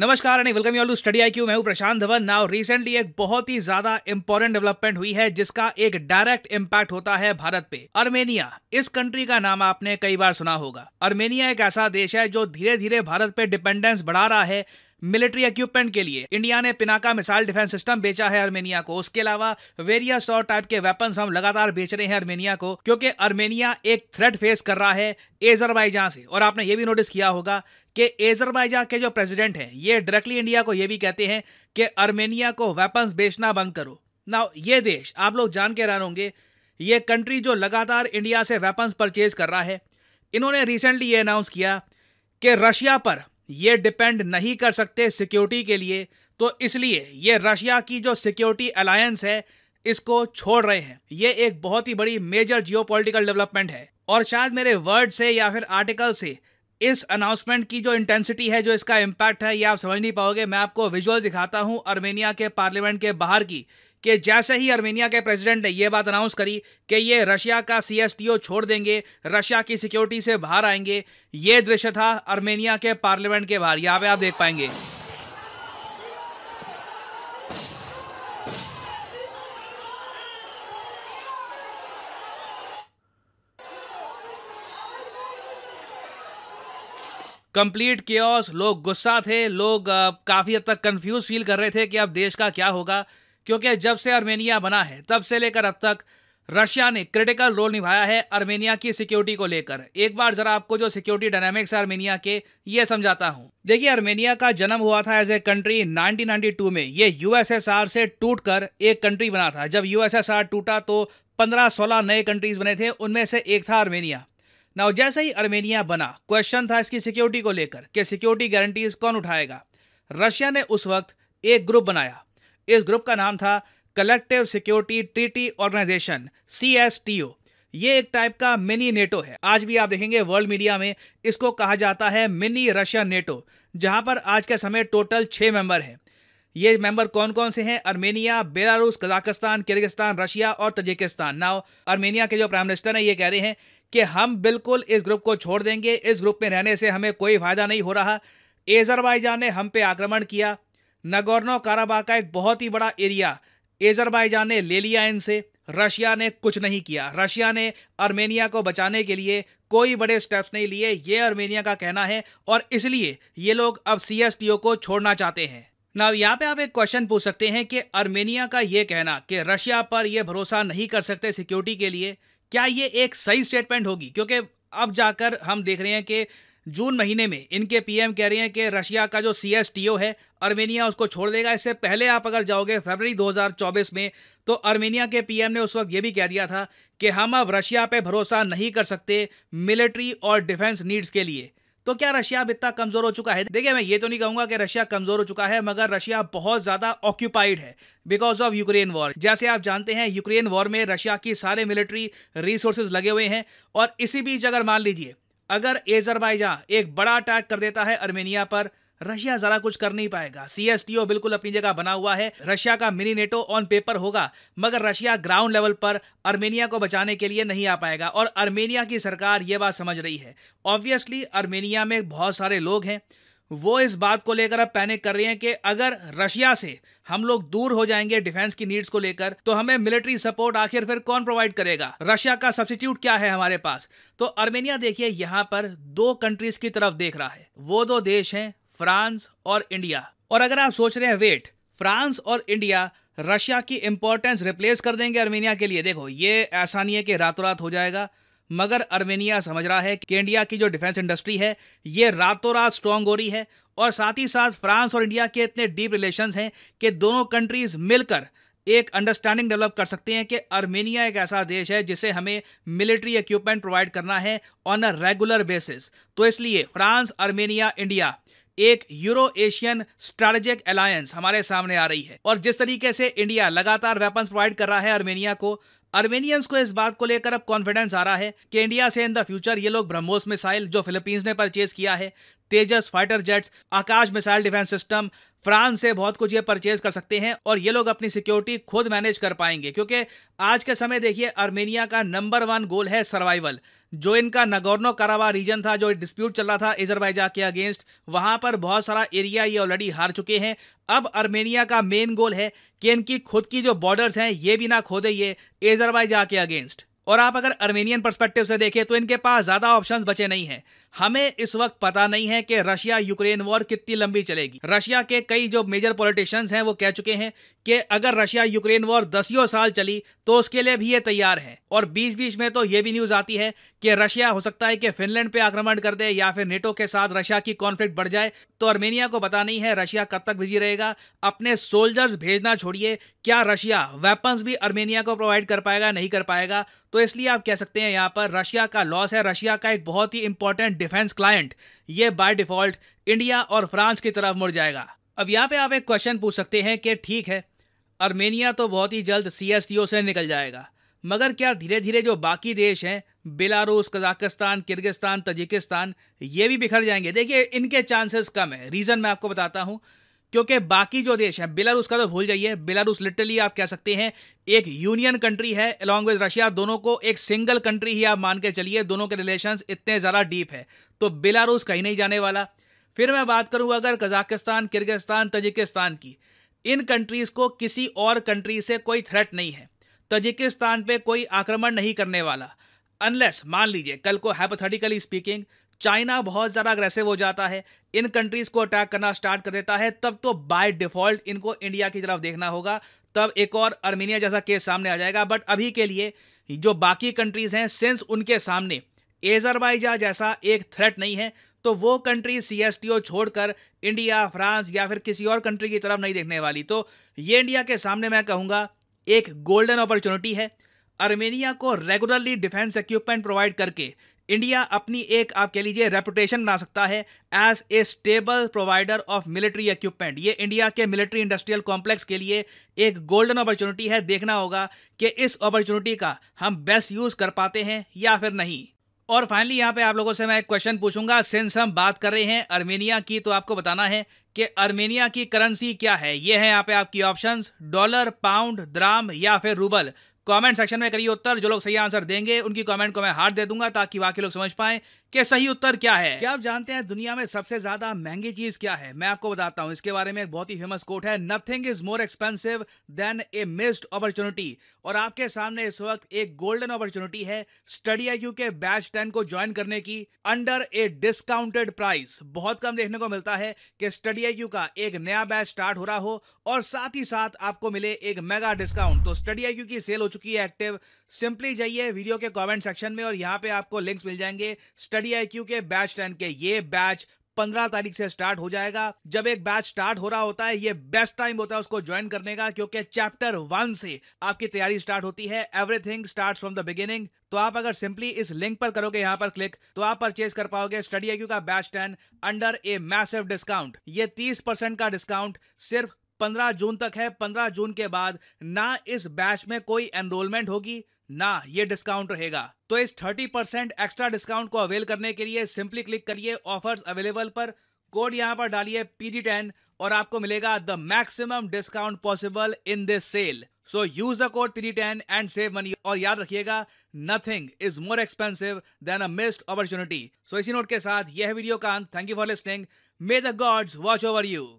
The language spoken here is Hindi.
नमस्कार and welcome you all to Study I Q मैं हूं प्रशांत धवन नाउ रिसेंटली एक बहुत ही ज्यादा इंपॉर्टेंट डेवलपमेंट हुई है जिसका एक डायरेक्ट इम्पैक्ट होता है भारत पे अर्मेनिया इस कंट्री का नाम आपने कई बार सुना होगा अर्मेनिया एक ऐसा देश है जो धीरे धीरे भारत पे डिपेंडेंस बढ़ा रहा है मिलिट्री इक्विपमेंट के लिए इंडिया ने पिनाका मिसाइल डिफेंस सिस्टम बेचा है अर्मेनिया को उसके अलावा वेरियस और टाइप के वेपन्स हम लगातार बेच रहे हैं अर्मेनिया को क्योंकि अर्मेनिया एक थ्रेट फेस कर रहा है एजरबाईजान से और आपने ये भी नोटिस किया होगा कि एजरबाइजा के जो प्रेसिडेंट हैं ये डायरेक्टली इंडिया को ये भी कहते हैं कि आर्मेनिया को वेपन्स बेचना बंद करो ना ये देश आप लोग जान के हैरान होंगे ये कंट्री जो लगातार इंडिया से वेपन्स परचेज कर रहा है इन्होंने रिसेंटली ये अनाउंस किया कि रशिया पर ये डिपेंड नहीं कर सकते सिक्योरिटी के लिए तो इसलिए ये रशिया की जो सिक्योरिटी अलायंस है इसको छोड़ रहे हैं ये एक बहुत ही बड़ी मेजर जियोपॉलिटिकल डेवलपमेंट है और शायद मेरे वर्ड से या फिर आर्टिकल से इस अनाउंसमेंट की जो इंटेंसिटी है जो इसका इम्पैक्ट है ये आप समझ नहीं पाओगे मैं आपको विजुअल दिखाता हूँ अर्मेनिया के पार्लियामेंट के बाहर की कि जैसे ही अर्मेनिया के प्रेसिडेंट ने यह बात अनाउंस करी कि ये रशिया का सीएसटीओ छोड़ देंगे रशिया की सिक्योरिटी से बाहर आएंगे ये दृश्य था अर्मेनिया के पार्लियामेंट के बाहर यहाँ पे आप देख पाएंगे कंप्लीट केस लोग गुस्सा थे लोग काफ़ी हद तक कंफ्यूज फील कर रहे थे कि अब देश का क्या होगा क्योंकि जब से आर्मेनिया बना है तब से लेकर अब तक रशिया ने क्रिटिकल रोल निभाया है आर्मेनिया की सिक्योरिटी को लेकर एक बार जरा आपको जो सिक्योरिटी डायनामिक्स है आर्मेनिया के ये समझाता हूँ देखिए आर्मेनिया का जन्म हुआ था एज ए कंट्री 1992 में ये यूएसएसआर से टूटकर एक कंट्री बना था जब यूएसएसआर टूटा तो 15-16 नए कंट्रीज बने थे उनमें से एक था आर्मेनिया नाउ जैसे ही अर्मेनिया बना क्वेश्चन था इसकी सिक्योरिटी को लेकर कि सिक्योरिटी गारंटीज कौन उठाएगा रशिया ने उस वक्त एक ग्रुप बनाया इस ग्रुप का नाम था Collective Security Treaty Organisation C S T O ये एक टाइप का मिनी नेटो है आज भी आप देखेंगे वर्ल्ड मीडिया में इसको कहा जाता है मिनी रशिया नेटो जहां पर आज के समय टोटल छः मेंबर हैं ये मेंबर कौन कौन से हैं Armenia Belarus Kazakhstan Kyrgyzstan Russia और तजिकिस्तान नाउ अर्मेनिया के जो प्राइम मिनिस्टर हैं ये कह रहे हैं कि हम बिल्कुल इस ग्रुप को छोड़ देंगे इस ग्रुप में रहने से हमें कोई फ़ायदा नहीं हो रहा एजरबाईजान ने हम पे आक्रमण किया नगोर्नो काराबा का एक बहुत ही बड़ा एरिया एजरबाईजान ने ले लिया इनसे रशिया ने कुछ नहीं किया रशिया ने आर्मेनिया को बचाने के लिए कोई बड़े स्टेप्स नहीं लिए ये अर्मेनिया का कहना है और इसलिए ये लोग अब सी को छोड़ना चाहते हैं ना यहाँ पे आप एक क्वेश्चन पूछ सकते हैं कि आर्मेनिया का ये कहना कि रशिया पर यह भरोसा नहीं कर सकते सिक्योरिटी के लिए क्या ये एक सही स्टेटमेंट होगी क्योंकि अब जाकर हम देख रहे हैं कि जून महीने में इनके पीएम कह रहे हैं कि रशिया का जो सी है अर्मेनिया उसको छोड़ देगा इससे पहले आप अगर जाओगे फरवरी 2024 में तो अर्मेनिया के पीएम ने उस वक्त ये भी कह दिया था कि हम अब रशिया पे भरोसा नहीं कर सकते मिलिट्री और डिफेंस नीड्स के लिए तो क्या रशिया अब इतना कमजोर हो चुका है देखिए मैं ये तो नहीं कहूंगा कि रशिया कमजोर हो चुका है मगर रशिया बहुत ज्यादा ऑक्यूपाइड है बिकॉज ऑफ यूक्रेन वॉर जैसे आप जानते हैं यूक्रेन वॉर में रशिया की सारे मिलिट्री रिसोर्सेज लगे हुए हैं और इसी बीच अगर मान लीजिए अगर एजरबाइजा एक बड़ा अटैक कर देता है अर्मेनिया पर रशिया जरा कुछ कर नहीं पाएगा सीएसटीओ बिल्कुल अपनी जगह बना हुआ है रशिया का मिनी नेटो ऑन पेपर होगा मगर रशिया ग्राउंड लेवल पर अर्मेनिया को बचाने के लिए नहीं आ पाएगा और अर्मेनिया की सरकार ये बात समझ रही है ऑब्वियसली अर्मेनिया में बहुत सारे लोग हैं वो इस बात को लेकर अब पैनिक कर रहे हैं कि अगर रशिया से हम लोग दूर हो जाएंगे डिफेंस की नीड्स को लेकर तो हमें मिलिट्री सपोर्ट आखिर फिर कौन प्रोवाइड करेगा रशिया का सब्सटीट्यूट क्या है हमारे पास तो अर्मेनिया देखिए यहाँ पर दो कंट्रीज की तरफ देख रहा है वो दो देश हैं फ्रांस और इंडिया और अगर आप सोच रहे हैं वेट फ्रांस और इंडिया रशिया की इंपॉर्टेंस रिप्लेस कर देंगे अर्मेनिया के लिए देखो ये ऐसा नहीं है कि रातों रात हो जाएगा मगर अर्मेनिया समझ रहा है कि इंडिया की जो डिफेंस इंडस्ट्री है ये रातों रात स्ट्रांग हो रही है और साथ ही साथ फ्रांस और इंडिया के इतने डीप रिलेशन हैं कि दोनों कंट्रीज मिलकर एक अंडरस्टैंडिंग डेवलप कर सकते हैं कि अर्मेनिया एक ऐसा देश है जिसे हमें मिलिट्री इक्विपमेंट प्रोवाइड करना है ऑन अ रेगुलर बेसिस तो इसलिए फ्रांस अर्मेनिया इंडिया एक यूरो एशियन स्ट्रेटेजिक अलायंस हमारे सामने आ रही है और जिस तरीके से इंडिया लगातार वेपन प्रोवाइड कर रहा है आर्मेनिया को आर्मेनियंस को इस बात को लेकर अब कॉन्फिडेंस आ रहा है कि इंडिया से इन द फ्यूचर ये लोग ब्रह्मोस मिसाइल जो फिलीपींस ने परचेज किया है Tejas fighter jets Akash missile defence system France से बहुत कुछ ये परचेज कर सकते हैं और ये लोग अपनी सिक्योरिटी खुद मैनेज कर पाएंगे क्योंकि आज के समय देखिए आर्मेनिया का नंबर वन गोल है सर्वाइवल जो इनका नगोर्नो कराबा रीजन था जो डिस्प्यूट चल रहा था इजरबैजा के अगेंस्ट वहां पर बहुत सारा एरिया ये ऑलरेडी हार चुके हैं अब अर्मेनिया का मेन गोल है कि इनकी खुद की जो बॉर्डर्स हैं ये भी ना खो दे ये एजरबाइजा के अगेंस्ट और आप अगर अर्मेनियन परस्पेक्टिव से देखें तो इनके पास ज़्यादा ऑप्शंस बचे नहीं हैं हमें इस वक्त पता नहीं है कि रशिया यूक्रेन वॉर कितनी लंबी चलेगी रशिया के कई जो मेजर पॉलिटिशियंस हैं वो कह चुके हैं कि अगर रशिया यूक्रेन वॉर दसियों साल चली तो उसके लिए भी ये तैयार है और बीच बीच में तो ये भी न्यूज आती है कि रशिया हो सकता है कि फिनलैंड पे आक्रमण कर दे या फिर नेटो के साथ रशिया की कॉन्फ्लिक्ट बढ़ जाए तो आर्मेनिया को पता नहीं है रशिया कब तक बिजी रहेगा अपने सोल्जर्स भेजना छोड़िए क्या रशिया वेपन्स भी आर्मेनिया को प्रोवाइड कर पाएगा नहीं कर पाएगा तो इसलिए आप कह सकते हैं यहाँ पर रशिया का लॉस है रशिया का एक बहुत ही इंपॉर्टेंट डिफेंस क्लाइंट ये बाय डिफॉल्ट इंडिया और फ्रांस की तरफ मुड़ जाएगा अब यहाँ पे आप एक क्वेश्चन पूछ सकते हैं कि ठीक है आर्मेनिया तो बहुत ही जल्द सी से निकल जाएगा मगर क्या धीरे धीरे जो बाकी देश हैं बेलारूस कजाकिस्तान किर्गिस्तान तजिकिस्तान ये भी बिखर जाएंगे देखिए इनके चांसेस कम है रीज़न मैं आपको बताता हूँ क्योंकि बाकी जो देश हैं बेलारूस का तो भूल जाइए बेलारूस लिटरली आप कह सकते हैं एक यूनियन कंट्री है अलॉन्ग विद रशिया दोनों को एक सिंगल कंट्री ही आप मान के चलिए दोनों के रिलेशन इतने ज़्यादा डीप है तो बेलारूस कहीं नहीं जाने वाला फिर मैं बात करूँ अगर कजाकिस्तान किर्गिस्तान तजिकिस्तान की इन कंट्रीज़ को किसी और कंट्री से कोई थ्रेट नहीं है तजिकिस्तान पे कोई आक्रमण नहीं करने वाला अनलेस मान लीजिए कल को हैपोथेटिकली स्पीकिंग चाइना बहुत ज़्यादा अग्रेसिव हो जाता है इन कंट्रीज़ को अटैक करना स्टार्ट कर देता है तब तो बाय डिफ़ॉल्ट इनको इंडिया की तरफ देखना होगा तब एक और अर्मीनिया जैसा केस सामने आ जाएगा बट अभी के लिए जो बाकी कंट्रीज़ हैं सिंस उनके सामने एजरबाइजा जैसा एक थ्रेट नहीं है तो वो कंट्री सी एस छोड़कर इंडिया फ्रांस या फिर किसी और कंट्री की तरफ नहीं देखने वाली तो ये इंडिया के सामने मैं कहूँगा एक गोल्डन अपॉर्चुनिटी है अर्मेनिया को रेगुलरली डिफेंस इक्विपमेंट प्रोवाइड करके इंडिया अपनी एक आप कह लीजिए रेपुटेशन बना सकता है as a stable provider of military equipment ये इंडिया के मिलिट्री इंडस्ट्रियल कॉम्प्लेक्स के लिए एक गोल्डन अपॉर्चुनिटी है देखना होगा कि इस अपॉर्चुनिटी का हम बेस्ट यूज़ कर पाते हैं या फिर नहीं और फाइनली यहाँ पे आप लोगों से मैं एक क्वेश्चन पूछूंगा सिंस हम बात कर रहे हैं अर्मेनिया की तो आपको बताना है कि अर्मेनिया की करेंसी क्या है ये है यहाँ पे आपकी ऑप्शंस डॉलर पाउंड द्राम या फिर रूबल कमेंट सेक्शन में करिए उत्तर जो लोग सही आंसर देंगे उनकी कमेंट को मैं हार्ट दे दूंगा ताकि बाकी लोग समझ पाए कि सही उत्तर क्या है क्या आप जानते हैं दुनिया में सबसे ज्यादा महंगी चीज क्या है मैं आपको बताता हूं इसके बारे में एक बहुत ही फेमस कोट है nothing is more expensive than a missed opportunity और आपके सामने इस वक्त एक गोल्डन अपॉर्चुनिटी है स्टडी आई के बैच टेन को ज्वाइन करने की अंडर ए डिस्काउंटेड प्राइस बहुत कम देखने को मिलता है कि स्टडी आई का एक नया बैच स्टार्ट हो रहा हो और साथ ही साथ आपको मिले एक मेगा डिस्काउंट तो स्टडी आई की सेल हो चुकी चुकी है एक्टिव सिंपली जाइए वीडियो के कमेंट सेक्शन में और यहाँ पे आपको लिंक्स मिल जाएंगे स्टडी आई के बैच टेन के ये बैच पंद्रह तारीख से स्टार्ट हो जाएगा जब एक बैच स्टार्ट हो रहा होता है ये बेस्ट टाइम होता है उसको ज्वाइन करने का क्योंकि चैप्टर वन से आपकी तैयारी स्टार्ट होती है everything start from the beginning तो आप अगर सिंपली इस लिंक पर करोगे यहाँ पर क्लिक तो आप परचेज कर पाओगे स्टडी आई का batch ten under a massive discount ये तीस का डिस्काउंट सिर्फ पंद्रह जून तक है पंद्रह जून के बाद ना इस बैच में कोई एनरोलमेंट होगी ना ये डिस्काउंट रहेगा तो इस थर्टी परसेंट एक्स्ट्रा डिस्काउंट को अवेल करने के लिए सिंपली क्लिक करिए ऑफर्स अवेलेबल पर कोड यहां पर डालिए पीडी टेन और आपको मिलेगा the maximum discount possible in this sale so use the code PD ten and save money और याद रखिएगा nothing is more expensive than a missed opportunity so इसी नोट के साथ यह वीडियो का अंत thank you for listening may the gods watch over you